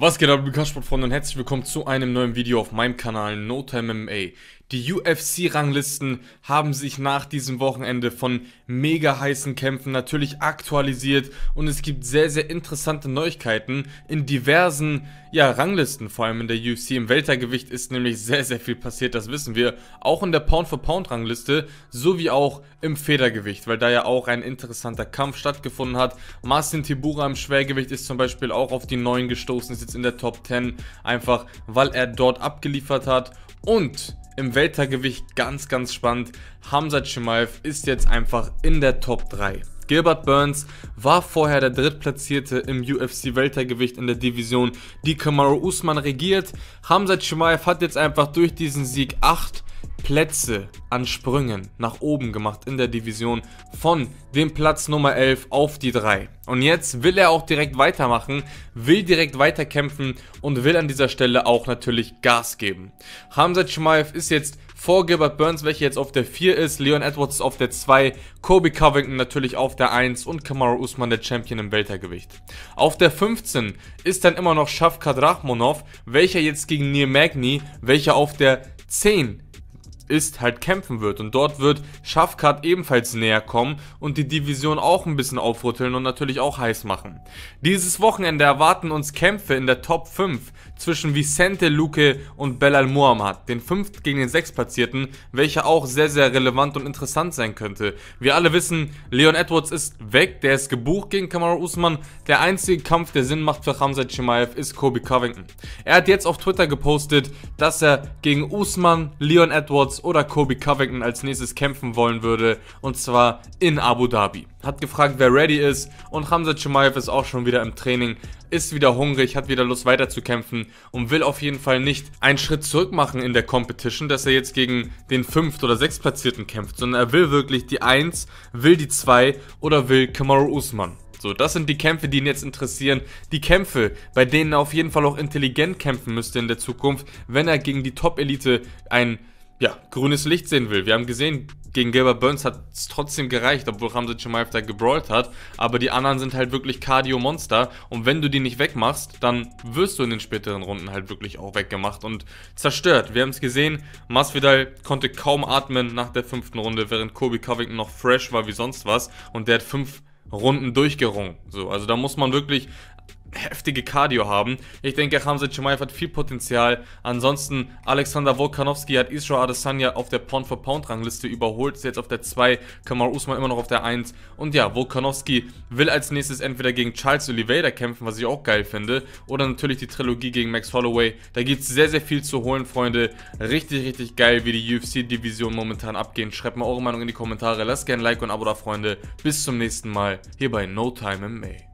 Was geht ab, liebe Sportfreunde und herzlich willkommen zu einem neuen Video auf meinem Kanal No Time MMA. Die UFC-Ranglisten haben sich nach diesem Wochenende von mega heißen Kämpfen natürlich aktualisiert und es gibt sehr, sehr interessante Neuigkeiten in diversen ja, Ranglisten, vor allem in der UFC. Im Weltergewicht ist nämlich sehr, sehr viel passiert, das wissen wir. Auch in der Pound-for-Pound-Rangliste sowie auch im Federgewicht, weil da ja auch ein interessanter Kampf stattgefunden hat. Marcin Tibura im Schwergewicht ist zum Beispiel auch auf die 9 gestoßen, ist jetzt in der Top 10, einfach weil er dort abgeliefert hat. Und im Weltergewicht ganz, ganz spannend. Hamza Chimaev ist jetzt einfach in der Top 3. Gilbert Burns war vorher der Drittplatzierte im UFC-Weltergewicht in der Division, die Kamaru Usman regiert. Hamza Chimaev hat jetzt einfach durch diesen Sieg 8 Plätze an Sprüngen nach oben gemacht in der Division von dem Platz Nummer 11 auf die 3. Und jetzt will er auch direkt weitermachen, will direkt weiterkämpfen und will an dieser Stelle auch natürlich Gas geben. Hamza Chimaev ist jetzt vor Gilbert Burns, welcher jetzt auf der 4 ist, Leon Edwards ist auf der 2, Kobe Covington natürlich auf der 1 und Kamaru Usman der Champion im Weltergewicht. Auf der 15 ist dann immer noch Shafkat Rachmonov, welcher jetzt gegen Neil Magny, welcher auf der 10 ist, halt kämpfen wird. Und dort wird Schafkat ebenfalls näher kommen und die Division auch ein bisschen aufrütteln und natürlich auch heiß machen. Dieses Wochenende erwarten uns Kämpfe in der Top 5 zwischen Vicente Luque und Belal Muhammad, den 5. gegen den 6. Platzierten, welcher auch sehr, sehr relevant und interessant sein könnte. Wir alle wissen, Leon Edwards ist weg, der ist gebucht gegen Kamara Usman. Der einzige Kampf, der Sinn macht für Hamza Chimaev, ist Kobe Covington. Er hat jetzt auf Twitter gepostet, dass er gegen Usman, Leon Edwards oder Kobe Covington als nächstes kämpfen wollen würde, und zwar in Abu Dhabi. Hat gefragt, wer ready ist, und Hamza Chimaev ist auch schon wieder im Training, ist wieder hungrig, hat wieder Lust weiterzukämpfen und will auf jeden Fall nicht einen Schritt zurück machen in der Competition, dass er jetzt gegen den 5. oder 6. Platzierten kämpft, sondern er will wirklich die 1, will die 2 oder will Kamaru Usman. So, das sind die Kämpfe, die ihn jetzt interessieren. Die Kämpfe, bei denen er auf jeden Fall auch intelligent kämpfen müsste in der Zukunft, wenn er gegen die Top-Elite einen ja, grünes Licht sehen will. Wir haben gesehen, gegen Gilbert Burns hat es trotzdem gereicht, obwohl Ramsey Chimaev da gebrawlt hat. Aber die anderen sind halt wirklich Cardio-Monster. Und wenn du die nicht wegmachst, dann wirst du in den späteren Runden halt wirklich auch weggemacht und zerstört. Wir haben es gesehen, Masvidal konnte kaum atmen nach der fünften Runde, während Kobe Covington noch fresh war wie sonst was. Und der hat fünf Runden durchgerungen. So, also da muss man wirklich heftige Cardio haben. Ich denke, Hamza Chimaev hat viel Potenzial. Ansonsten, Alexander Volkanovski hat Israel Adesanya auf der Pound-for-Pound-Rangliste überholt, ist jetzt auf der 2, Kamar Usman immer noch auf der 1. Und ja, Volkanovski will als nächstes entweder gegen Charles Oliveira kämpfen, was ich auch geil finde, oder natürlich die Trilogie gegen Max Holloway. Da gibt es sehr, sehr viel zu holen, Freunde. Richtig, richtig geil, wie die UFC-Division momentan abgehen. Schreibt mal eure Meinung in die Kommentare, lasst gerne ein Like und ein Abo da, Freunde. Bis zum nächsten Mal, hier bei No Time in May.